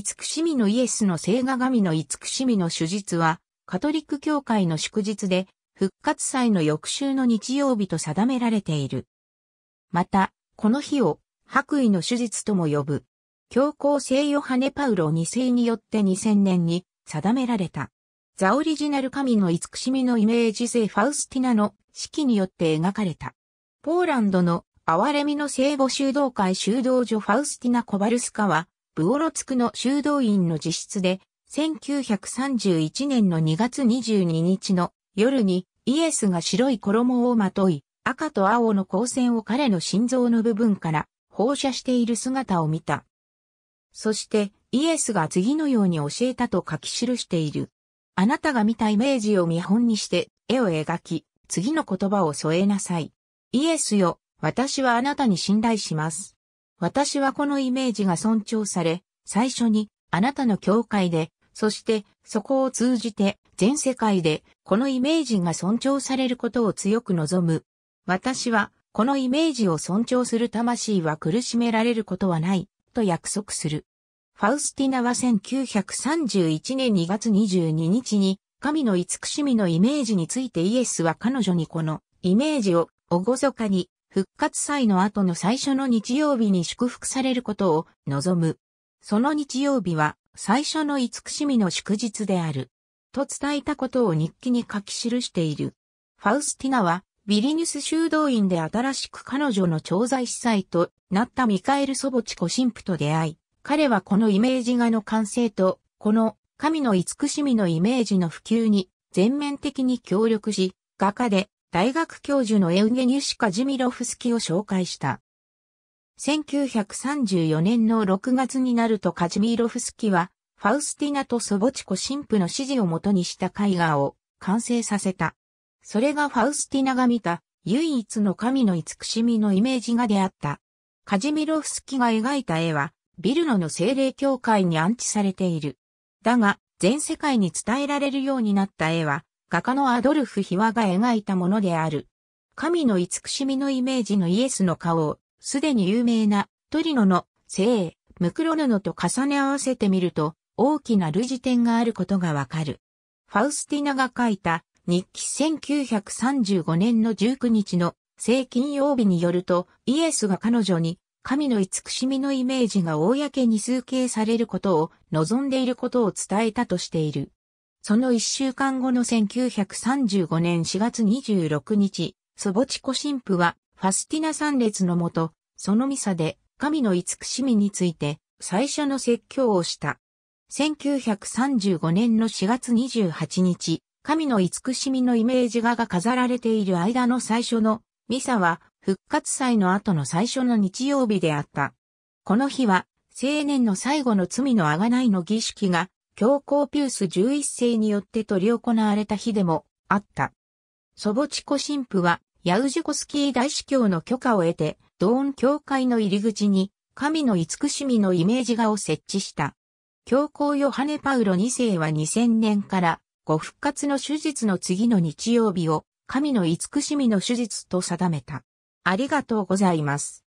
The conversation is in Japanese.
慈しみのイエスの聖画神の慈しみの手術は、カトリック教会の祝日で、復活祭の翌週の日曜日と定められている。また、この日を、白衣の手術とも呼ぶ。教皇聖ヨハネパウロ2世によって2000年に定められた。ザオリジナル神の慈しみのイメージ性ファウスティナの式によって描かれた。ポーランドの哀れみの聖母修道会修道女ファウスティナ・コバルスカはブオロツクの修道院の自室で、1931年の2月22日の夜にイエスが白い衣をまとい、赤と青の光線を彼の心臓の部分から放射している姿を見た。そしてイエスが次のように教えたと書き記している。あなたが見たイメージを見本にして絵を描き、次の言葉を添えなさい。イエスよ、私はあなたに信頼します。私はこのイメージが尊重され、最初にあなたの教会で、そしてそこを通じて全世界でこのイメージが尊重されることを強く望む。私はこのイメージを尊重する魂は苦しめられることはないと約束する。ファウスティナは1931年2月22日に神の慈しみのイメージについてイエスは彼女にこのイメージをおごそかに復活祭の後の最初の日曜日に祝福されることを望む。その日曜日は最初の慈しみの祝日である。と伝えたことを日記に書き記している。ファウスティナはビリニュス修道院で新しく彼女の調剤司祭となったミカエル・ソボチコ神父と出会い、彼はこのイメージ画の完成と、この神の慈しみのイメージの普及に全面的に協力し、画家で大学教授のエウゲニュシカ・ジミロフスキを紹介した。1934年の6月になるとカジミロフスキは、ファウスティナとソボチコ神父の指示をもとにした絵画を完成させた。それがファウスティナが見た唯一の神の慈しみのイメージ画であった。カジミロフスキが描いた絵は、ビルノの精霊教会に安置されている。だが、全世界に伝えられるようになった絵は、画家のアドルフ・ヒワが描いたものである。神の慈しみのイメージのイエスの顔を、すでに有名なトリノの聖、ムクロ布と重ね合わせてみると、大きな類似点があることがわかる。ファウスティナが書いた日記1935年の19日の聖金曜日によると、イエスが彼女に神の慈しみのイメージが公に数形されることを望んでいることを伝えたとしている。その一週間後の1935年4月26日、ソボチコ神父は、ファスティナ三列のもと、そのミサで、神の慈しみについて、最初の説教をした。1935年の4月28日、神の慈しみのイメージ画が飾られている間の最初の、ミサは、復活祭の後の最初の日曜日であった。この日は、青年の最後の罪の贖いの儀式が教皇ピュース11世によって取り行われた日でもあった。ソボチコ神父は、ヤウジコスキー大司教の許可を得て、ドーン教会の入り口に、神の慈しみのイメージ画を設置した。教皇ヨハネ・パウロ2世は2000年から、ご復活の手術の次の日曜日を、神の慈しみの手術と定めた。ありがとうございます。